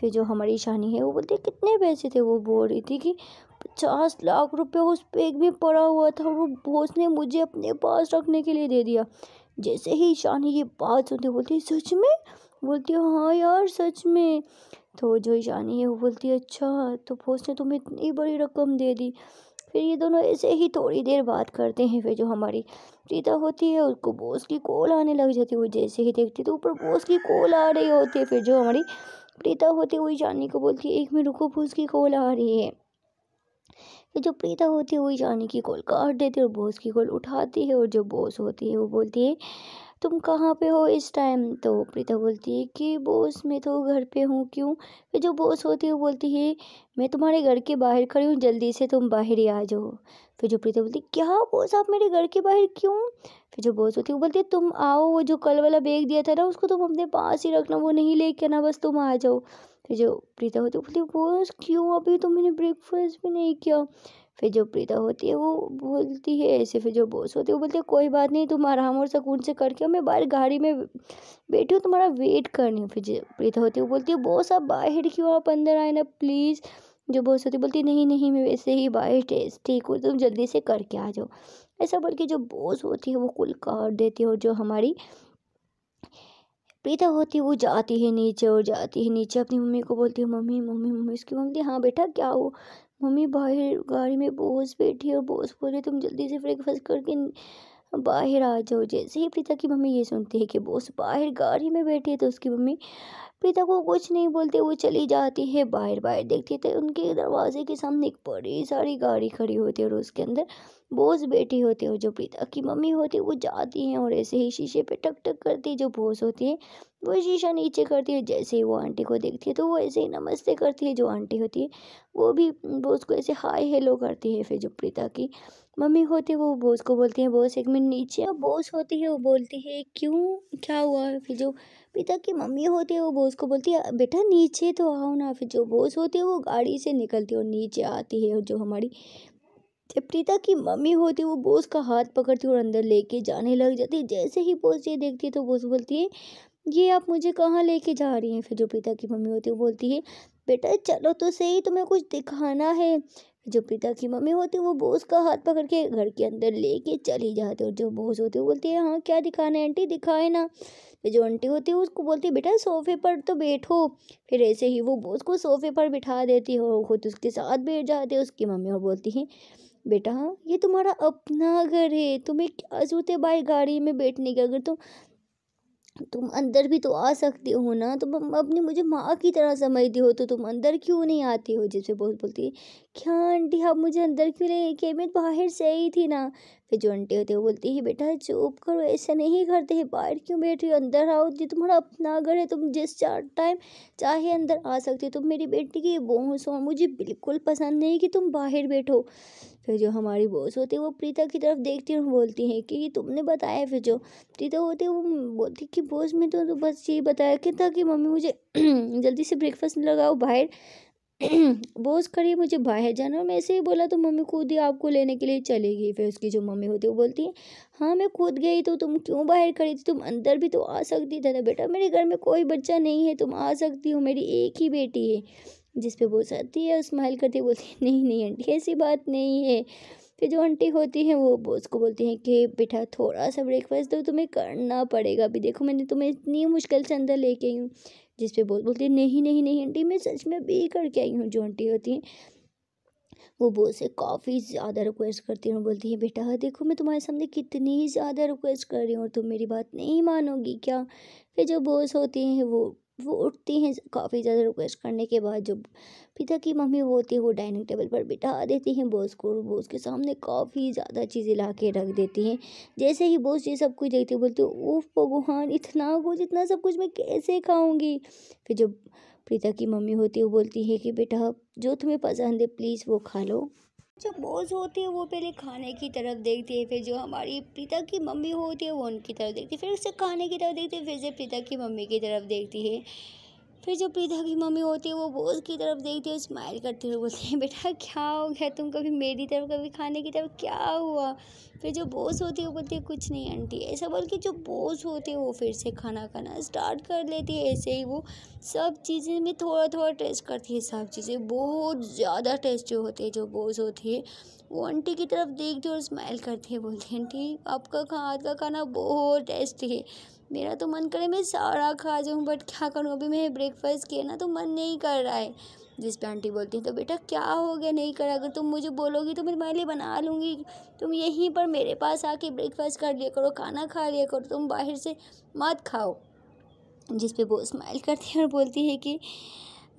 फिर जो हमारी शानी है वो बोलती कितने पैसे थे वो बोल रही थी कि पचास लाख रुपए उस बैग में पड़ा हुआ था वो बॉस ने मुझे अपने पास रखने के लिए दे दिया जैसे ही ईशानी ये बात सुनती बोलती सच में बोलती है हाँ यार सच में तो जो ईशानी है वो बोलती है अच्छा तो फोस ने तुम्हें इतनी बड़ी रकम दे दी फिर ये दोनों ऐसे ही थोड़ी देर बात करते हैं फिर जो हमारी प्रीता होती है उसको बोस की कॉल आने लग जाती है वो जैसे ही देखती तो ऊपर बोस की कॉल आ रही होती है फिर जो हमारी प्रीता होती है वो ईशानी को बोलती है एक मिनट रुको बोस की कॉल आ रही है कि जो प्रीता होती है वही जाने की कॉल काट देती है और बॉस की कॉल उठाती है और जो बॉस होती है वो बोलती है तुम कहाँ पे हो इस टाइम तो प्रीता बोलती है कि बॉस मैं तो घर पे हूँ क्यों फिर जो बॉस होती है वो बोलती है मैं तुम्हारे घर के बाहर खड़ी हूँ जल्दी से तुम बाहर ही आ जाओ फिर जो प्रीता बोलती है क्या बॉस आप मेरे घर के बाहर क्यों फिर जो बॉस होती है वो बोलती है तुम आओ वो जो कल वाला बैग दिया था ना उसको तुम अपने पास ही रखना वो नहीं ले आना बस तुम आ जाओ फिर जो प्रीता होती है बोलती बॉस क्यों अभी तो मैंने ब्रेकफास्ट भी नहीं किया फिर जो प्रीता होती है वो बोलती है ऐसे फिर जो बॉस होती है वो बोलते है कोई बात नहीं तुम आराम और सकून से करके मैं बाहर गाड़ी में बैठी हूँ तुम्हारा वेट करनी हूँ फिर जो प्रीता होती है वो बोलती है बॉस आप बाहर क्यों आप अंदर आए ना प्लीज़ जो बॉस होती बोलती नहीं नहीं मैं वैसे ही बाहर ठीक हूँ तुम जल्दी से करके आ जाओ ऐसा बोल के जो बॉस होती है वो कुल काट देती है और जो हमारी प्रीता होती वो जाती है नीचे और जाती है नीचे अपनी मम्मी को बोलती है मम्मी मम्मी मम्मी उसकी मम्मी हाँ बेटा क्या हो मम्मी बाहर गाड़ी में बोस बैठी और बोस बोले तुम जल्दी से ब्रेकफास्ट करके बाहर आ जाओ जैसे ही प्रीता की मम्मी ये सुनती है कि बोस बाहर गाड़ी में बैठी है तो उसकी मम्मी प्रीता को कुछ नहीं बोलते वो चली जाती है बाहर बाहर देखती थे तो उनके दरवाजे के सामने एक बड़ी सारी गाड़ी खड़ी होती है और उसके अंदर बोस बैठी होती है और जो प्रीता की मम्मी होती है वो जाती हैं और ऐसे ही शीशे पे टक टक करती है जो बोस होती है वो शीशा नीचे करती है जैसे ही वो आंटी को देखती है तो वो ऐसे ही नमस्ते करती है जो आंटी होती है वो भी बोस को ऐसे हाय हेलो करती है फिर जो प्रीता की मम्मी होती है वो बोस को बोलती है बोस एक मिनट नीचे बोस होती है वो बोलती है क्यों क्या हुआ फिर जो पिता की मम्मी होती है वो बोस को बोलती है बेटा नीचे तो आओ ना फिर जो बोस होती है वो गाड़ी से निकलती है और नीचे आती है और जो हमारी जब प्रीता की मम्मी होती है वो बोस का हाथ पकड़ती है और अंदर लेके जाने लग जाती है जैसे ही बोस ये देखती है तो बोस बोलती है ये आप मुझे कहाँ लेके जा रही हैं फिर जो प्रीता की मम्मी होती है वो बोलती है बेटा चलो तो सही तुम्हें कुछ दिखाना है जो पिता की मम्मी होती है वो बोस का हाथ पकड़ के घर के अंदर लेके चली जाते और जो बोस होते वो बोलती है हाँ क्या दिखाना है आंटी दिखाए ना फिर जो आंटी होती है उसको बोलती है बेटा सोफे पर तो बैठो फिर ऐसे ही वो बोस को सोफे पर बिठा देती है और खुद उसके साथ बैठ जाती है उसकी मम्मी और बोलती है बेटा ये तुम्हारा अपना घर है तुम्हें क्या जूते बाई गाड़ी में बैठने के अगर तुम तुम अंदर भी तो आ सकते हो ना तुम तो अपनी मुझे माँ की तरह समझती हो तो तुम अंदर क्यों नहीं आती हो जैसे बोल बोलती है क्या आंटी आप मुझे अंदर क्यों ले के मैं बाहर से ही थी ना फिर जो आंटी होती है बोलती है बेटा चुप करो ऐसा नहीं करते है बाहर क्यों बैठी हो अंदर आओ ये तुम्हारा अपना घर है तुम जिस चार टाइम चाहे अंदर आ सकते हो तुम मेरी बेटी की बोस हो मुझे बिल्कुल पसंद नहीं कि तुम बाहर बैठो फिर जो हमारी बॉस होती है वो प्रीता की तरफ देखती और बोलती हैं कि तुमने बताया फिर जो प्रीता होती है वो बोलती कि बॉस में तो, तो बस यही बताया कि था कि मम्मी मुझे जल्दी से ब्रेकफास्ट लगाओ बाहर बॉस खड़ी मुझे बाहर जाना मैं ऐसे ही बोला तो मम्मी खुद ही आपको लेने के लिए चले गई फिर उसकी जो मम्मी होती है वो बोलती है हाँ मैं खुद गई तो तुम क्यों बाहर खड़ी थी तुम अंदर भी तो आ सकती था ना बेटा मेरे घर में कोई बच्चा नहीं है तुम आ सकती हो मेरी एक ही बेटी है जिस पे वो जाती है स्माइल करती बोलती है नहीं नहीं आंटी ऐसी बात नहीं है फिर जो आंटी होती हैं वो बोस को बोलती हैं कि बेटा थोड़ा सा ब्रेकफास्ट तो तुम्हें करना पड़ेगा अभी देखो मैंने तुम्हें इतनी मुश्किल से अंदर लेके आई हूँ जिस पे बोस बोलती है नहीं नहीं नहीं आंटी मैं सच में भी करके आई हूँ जो आंटी होती हैं वो बोस से काफ़ी ज़्यादा रिक्वेस्ट करती हूँ बोलती है बेटा देखो मैं तुम्हारे सामने कितनी ज़्यादा रिक्वेस्ट कर रही हूँ और तुम मेरी बात नहीं मानोगी क्या फिर जो बोस होती हैं वो वो उठती हैं काफ़ी ज़्यादा रिक्वेस्ट करने के बाद जो पिता की मम्मी होती है वो डाइनिंग टेबल पर बिठा देती हैं बोस को बोस के सामने काफ़ी ज़्यादा चीज़ें ला के रख देती हैं जैसे ही बोस ये सब कुछ देखते बोलते ओफ भगवान इतना कुछ इतना सब कुछ मैं कैसे खाऊंगी फिर जो प्रीता की मम्मी होती है वो बोलती है कि बेटा जो तुम्हें पसंद है प्लीज़ वो खा लो जो बोझ होती है वो पहले खाने की तरफ देखती है फिर जो हमारी प्रीता की मम्मी होती है वो उनकी तरफ देखती है फिर उसे खाने की तरफ देखती है फिर से प्रीता की मम्मी की तरफ देखती है फिर जो प्रीता की मम्मी होती है वो बोझ की तरफ देखती है स्माइल करते हुए बोलती है बेटा क्या हो गया तुम कभी मेरी तरफ कभी खाने की तरफ क्या हुआ फिर जो बोझ होती है वो बोलती है कुछ नहीं आंटी ऐसा बोल के जो बोझ होती है वो फिर से खाना खाना स्टार्ट कर लेती है ऐसे ही वो सब चीज़ें में थोड़ा थोड़ा टेस्ट करती है सब चीज़ें बहुत ज़्यादा टेस्ट जो होती है जो बोझ होती है वो आंटी की तरफ देखती है और स्माइल करती है बोलती है आंटी आपका हाथ का खाना बहुत टेस्टी है मेरा तो मन करे मैं सारा खा जाऊँ बट क्या करूँ अभी मैं ब्रेकफास्ट किया ना तो मन नहीं कर रहा है जिस पे आंटी बोलती है तो बेटा क्या हो गया नहीं करा अगर तुम मुझे बोलोगी तो मैं तुम्हारे लिए बना लूँगी तुम यहीं पर मेरे पास आके ब्रेकफास्ट कर लिया करो खाना खा लिया करो तुम बाहर से मत खाओ जिस पे वो स्माइल करती है और बोलती है कि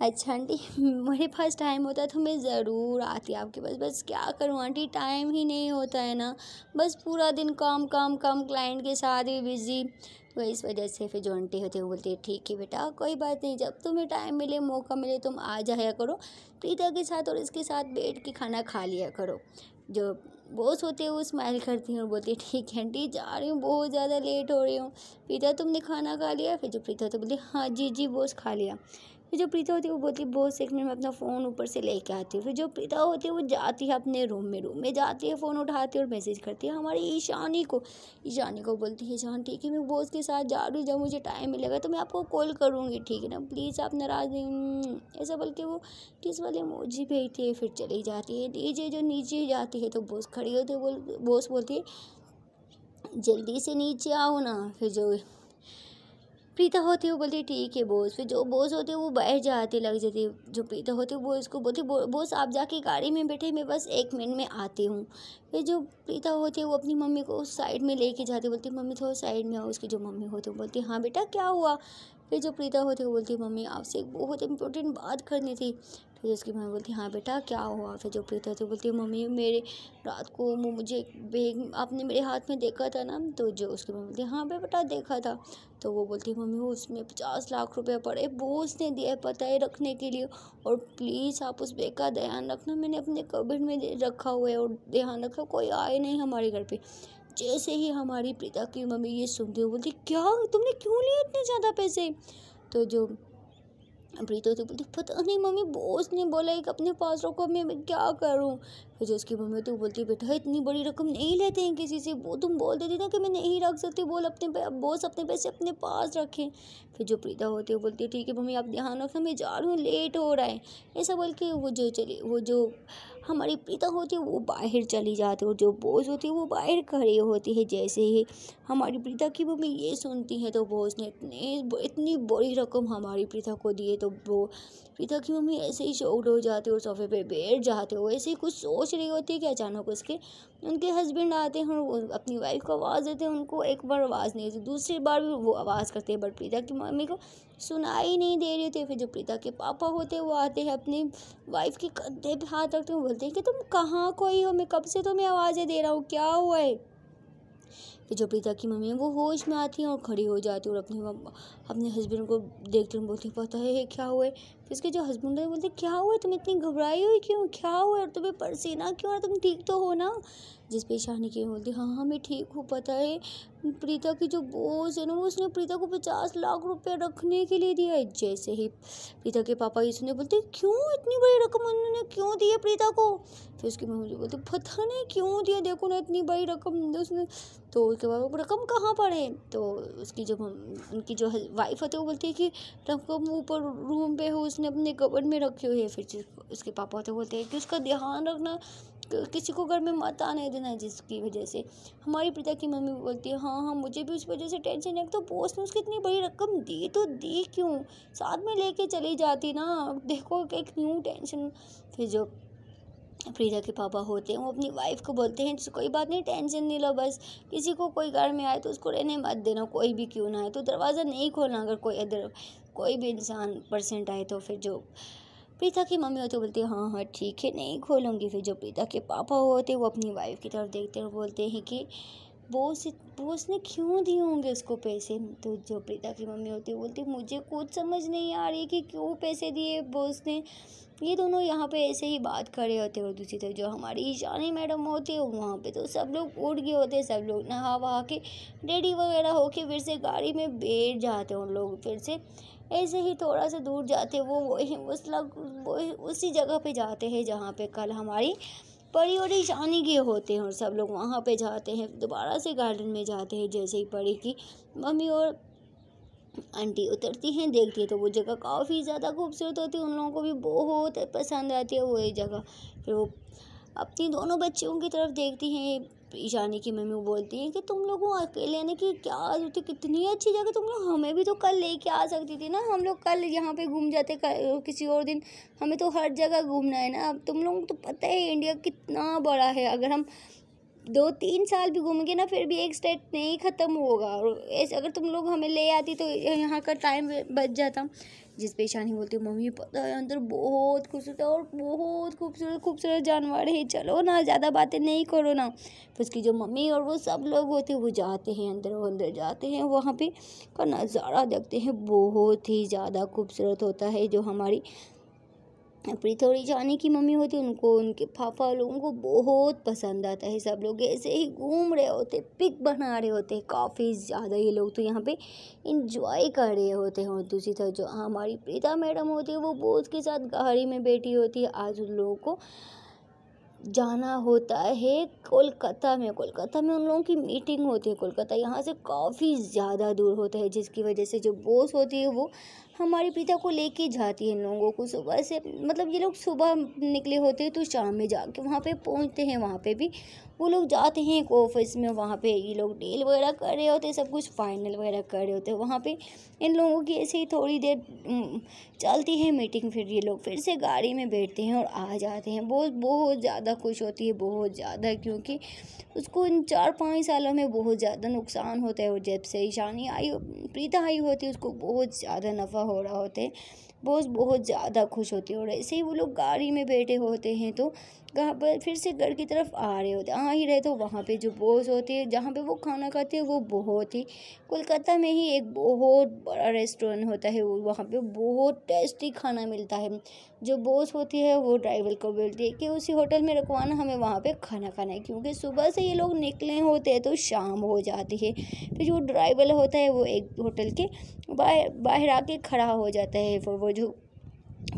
अच्छा आंटी मेरे पास टाइम होता तो मैं ज़रूर आती आपके पास बस क्या करूँ आंटी टाइम ही नहीं होता है ना बस पूरा दिन काम काम काम क्लाइंट के साथ भी बिज़ी तो इस वजह से फिर जो आंटी होती है वो बोलती है ठीक है बेटा कोई बात नहीं जब तुम्हें टाइम मिले मौका मिले तुम आ जाया करो प्रीता के साथ और इसके साथ बैठ के खाना खा लिया करो जो बॉस होते हैं वो स्माइल करती हैं और बोलती है ठीक है आंटी जा रही हूँ बहुत ज़्यादा लेट हो रही हूँ प्रीता तुमने खाना खा लिया फिर जो प्रीता तो बोलती हाँ जी जी बॉस खा लिया फिर जो प्रीता होती है वो बोलती है बहुत एक मिनट में अपना फ़ोन ऊपर से लेके आती हूँ फिर जो प्रीता होती है वो जाती है अपने रूम में रूम में जाती है फ़ोन उठाती है और मैसेज करती है हमारी ईशानी को ईशानी को बोलती है ईशान ठीक है मैं बॉस के साथ जा रही हूँ जब मुझे टाइम मिलेगा तो मैं आपको कॉल करूँगी ठीक है ना प्लीज़ आप नाराज़ नहीं हम्म, ऐसा बल्कि वो किस वाले मोजी भेजती है फिर चली जाती है नीचे जो नीचे जाती है तो बॉस खड़ी होती है बॉस बोलती है जल्दी से नीचे आओ ना फिर जो प्रीता होती है वो बोलती ठीक है बोस फिर जो बोस होते वो बैठ जाते लग जाते जो प्रीता होती वो इसको बोलती बोस आप जाके गाड़ी में बैठे मैं बस एक मिनट में आती हूँ फिर जो प्रीता होती है वो अपनी मम्मी को साइड में लेके जाते बोलती मम्मी थोड़ा साइड में आओ उसकी जो मम्मी होती है बोलती हाँ बेटा क्या हुआ फिर जो प्रीता होती है बोलती मम्मी आपसे एक बहुत इंपॉर्टेंट बात करनी थी फिर उसकी मम्मी बोलती हाँ बेटा क्या हुआ फिर जो पीता तो बोलती मम्मी मेरे रात को मुझे बेग आपने मेरे हाथ में देखा था ना तो जो उसकी मम्मी बोलती हाँ बेटा देखा था तो वो बोलती मम्मी उसमें पचास लाख रुपए पड़े वो उसने दिया पता है रखने के लिए और प्लीज़ आप उस बेग का ध्यान रखना मैंने अपने कबिन में रखा हुआ है और ध्यान रखा कोई आए नहीं हमारे घर पर जैसे ही हमारी प्रीता की मम्मी ये सुनती हुई बोलती क्या तुमने क्यों लिए इतने ज़्यादा पैसे तो जो प्रीतू तो बोलती पता नहीं मम्मी बॉस ने बोला एक अपने पास रखो मैं मैं क्या करूं फिर जो उसकी मम्मी तो बोलती बेटा इतनी बड़ी रकम नहीं लेते हैं किसी से वो तुम बोल देती ना कि मैं नहीं रख सकती बोल अपने बॉस अपने पैसे अपने पास रखें फिर जो प्रीता होती है बोलती ठीक है मम्मी आप ध्यान रखना मैं जा रही हूँ लेट हो रहा है ऐसा बोल के वो जो चले वो जो हमारी प्रीता होती है वो बाहर चली जाती है और जो बोस होती है वो बाहर खड़ी होती है जैसे ही हमारी प्रीता की मम्मी ये सुनती है तो बोस ने इतने इतनी बड़ी रकम हमारी प्रीता को दी है तो वो प्रीता की मम्मी ऐसे ही शौक हो जाती है और सोफे पर बैठ जाते हो ऐसे ही कुछ सोच रही होती है कि अचानक उसके उनके हस्बैंड आते हैं वो अपनी वाइफ को आवाज़ देते हैं उनको एक बार आवाज़ नहीं होती दूसरी बार भी वो आवाज़ करते हैं बट प्रीता की मम्मी को सुनाई नहीं दे रही होती फिर जो प्रीता के पापा होते हैं वो आते हैं अपनी वाइफ के कंधे पे हाथ रखते हैं बोलते हैं कि तुम कहाँ कोई हो मैं कब से तुम्हें आवाज़ें दे रहा हूँ क्या हुआ है फिर जो प्रीता की मम्मी है वो होश में आती हैं और खड़ी हो जाती है और अपने अपने हस्बैंड को देखते हैं बोलते पता है क्या हुआ है इसके जो हस्बैंड है बोलते क्या हुआ तुम इतनी घबराई हुई क्यों क्या हुआ और तुम्हें परसीना क्यों और तुम ठीक तो हो ना जिस पे शाहनी की बोलती हाँ हाँ मैं ठीक हूँ पता है प्रीता की जो बोस है ना वो उसने प्रीता को पचास लाख रुपया रखने के लिए दिया है जैसे ही प्रीता के पापा ये सुने बोलते क्यों इतनी बड़ी रकम उन्होंने क्यों दी है प्रीता को फिर उसकी मम्मी जी बोलती पता नहीं क्यों दिया देखो ना इतनी बड़ी रकम उसने तो उसके बाद रकम कहाँ पर है तो उसकी जब उनकी जो वाइफ होती है वो बोलती है कि रकम ऊपर रूम पे हो उस उसने अपने कबर में रखी हुई है फिर उसके पापा होते बोलते हैं कि उसका ध्यान रखना किसी को घर में मत आने देना जिसकी वजह से हमारी पिता की मम्मी बोलती है हाँ हाँ मुझे भी उस वजह से टेंशन है तो बोस ने उसकी इतनी बड़ी रकम दी तो दी क्यों साथ में लेके चली जाती ना देखो एक न्यू टेंशन फिर जो प्रीता के पापा होते हैं वो अपनी वाइफ को बोलते हैं कोई बात नहीं टेंशन नहीं लो बस किसी को कोई घर में आए तो उसको रहने मत देना कोई भी क्यों ना आए तो दरवाज़ा नहीं खोलना अगर कोई अदर कोई भी इंसान परसेंट आए तो फिर जो प्रीता की मम्मी होती बोलती है हाँ हाँ ठीक है नहीं खोलूँगी फिर जो प्रीता के पापा होते वो अपनी वाइफ की तरफ देखते हुए बोलते हैं कि बोस बोस ने क्यों दिए होंगे उसको पैसे तो जो प्रीता की मम्मी होती है बोलती मुझे कुछ समझ नहीं आ रही कि क्यों पैसे दिए बोस ने ये दोनों यहाँ पे ऐसे ही बात कर रहे होते और दूसरी तरफ जो हमारी ईशानी मैडम होती है वहाँ पे तो सब लोग उठ गए होते सब लोग नहा वहा के रेडी वगैरह होके फिर से गाड़ी में बैठ जाते हैं उन लोग फिर से ऐसे ही थोड़ा सा दूर जाते वो वही उस लग उसी जगह पे जाते हैं जहाँ पे कल हमारी परी और ईशानी के होते हैं और सब लोग वहाँ पे जाते हैं दोबारा से गार्डन में जाते हैं जैसे ही परी की मम्मी और आंटी उतरती हैं देखती है तो वो जगह काफ़ी ज़्यादा खूबसूरत होती है उन लोगों को भी बहुत पसंद आती है वो जगह फिर वो अपनी दोनों बच्चियों की तरफ देखती हैं ईशानी की मम्मी बोलती है कि तुम लोगों अकेले आने की क्या होती कितनी अच्छी जगह तुम लोग हमें भी तो कल लेके आ सकती थी ना हम लोग कल यहाँ पे घूम जाते किसी और दिन हमें तो हर जगह घूमना है ना अब तुम लोगों को तो पता है इंडिया कितना बड़ा है अगर हम दो तीन साल भी घूमेंगे ना फिर भी एक स्टेट नहीं ख़त्म होगा और ऐसे अगर तुम लोग हमें ले आती तो यहाँ का टाइम बच जाता जिस पे शानी बोलती है मम्मी पता है अंदर बहुत खूबसूरत और बहुत खूबसूरत खूबसूरत जानवर है चलो ना ज़्यादा बातें नहीं करो ना फिर उसकी जो मम्मी और वो सब लोग होते हैं वो जाते हैं अंदर वो अंदर जाते हैं वहाँ पर का नज़ारा देखते हैं बहुत ही ज़्यादा खूबसूरत होता है जो हमारी प्रीत और जानी की मम्मी होती उनको उनके पापा लोगों को बहुत पसंद आता है सब लोग ऐसे ही घूम रहे होते पिक बना रहे होते काफ़ी ज़्यादा ये लोग तो यहाँ पे इंजॉय कर रहे होते हैं और दूसरी तरफ जो हमारी प्रीता मैडम होती है वो बोझ के साथ गाड़ी में बैठी होती है आज उन लोगों को जाना होता है कोलकाता में कोलकाता में उन लोगों की मीटिंग होती है कोलकाता यहाँ से काफ़ी ज़्यादा दूर होता है जिसकी वजह से जो बोस होती है वो हमारे पिता को लेके जाती है इन लोगों को सुबह से मतलब ये लोग सुबह निकले होते हैं तो शाम में जाके वहाँ पे पहुँचते हैं वहाँ पे भी वो लोग जाते हैं एक ऑफिस में वहाँ पे ये लोग डील वगैरह कर रहे होते हैं सब कुछ फाइनल वगैरह कर रहे होते हैं वहाँ पे इन लोगों की ऐसे ही थोड़ी देर चलती है मीटिंग फिर ये लोग फिर से गाड़ी में बैठते हैं और आ जाते हैं बहुत बहुत ज़्यादा खुश होती है बहुत ज़्यादा क्योंकि उसको इन चार पाँच सालों में बहुत ज़्यादा नुकसान होता है और जब से ईशानी आई प्रीता आई होती है उसको बहुत ज़्यादा नफ़ा हो रहा होता है बॉस बहुत ज़्यादा खुश होती है और ऐसे ही वो लोग गाड़ी में बैठे होते हैं तो कहाँ पर फिर से घर की तरफ आ रहे होते आ ही रहे तो वहाँ पे जो बोस होते हैं जहाँ पे वो खाना खाते हैं वो बहुत ही कोलकाता में ही एक बहुत बड़ा रेस्टोरेंट होता है वहाँ पे बहुत टेस्टी खाना मिलता है जो बोस होती है वो ड्राइवर को बोलती है कि उसी होटल में रखवाना हमें वहाँ पे खाना खाना है क्योंकि सुबह से ये लोग निकले होते हैं तो शाम हो जाती है फिर जो ड्राइवर होता है वो एक होटल के बाहर बाहर आके खड़ा हो जाता है फिर वो जो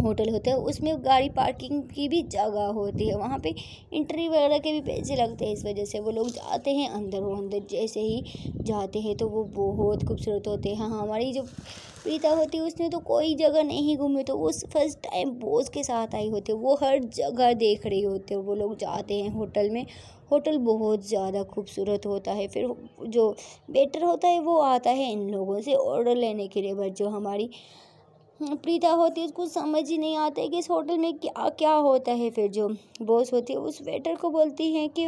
होटल होता है उसमें गाड़ी पार्किंग की भी जगह होती है वहाँ पे इंट्री वगैरह के भी पैसे लगते हैं इस वजह से वो लोग जाते हैं अंदर वो अंदर जैसे ही जाते हैं तो वो बहुत खूबसूरत होते हैं हाँ हमारी जो प्रीता होती है उसने तो कोई जगह नहीं घूमी तो उस फर्स्ट टाइम बोस के साथ आई होती है वो हर जगह देख रही होती है वो लोग जाते हैं होटल में होटल बहुत ज़्यादा खूबसूरत होता है फिर जो बेटर होता है वो आता है इन लोगों से ऑर्डर लेने के लिए बट जो हमारी हाँ, प्रीता होती है उसको समझ ही नहीं आता है कि इस होटल में क्या क्या होता है फिर जो बॉस होती है उस वेटर को बोलती हैं कि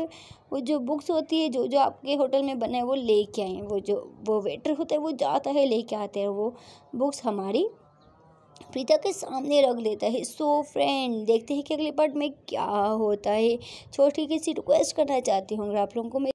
वो जो बुक्स होती है जो जो आपके होटल में बने वो ले के आए वो जो वो वेटर होता है वो जाता है ले कर आते हैं वो बुक्स हमारी प्रीता के सामने रख लेता है सो फ्रेंड देखते हैं कि अगले पार्ट में क्या होता है छोटी किसी रिक्वेस्ट करना चाहती हूँ अगर आप लोगों को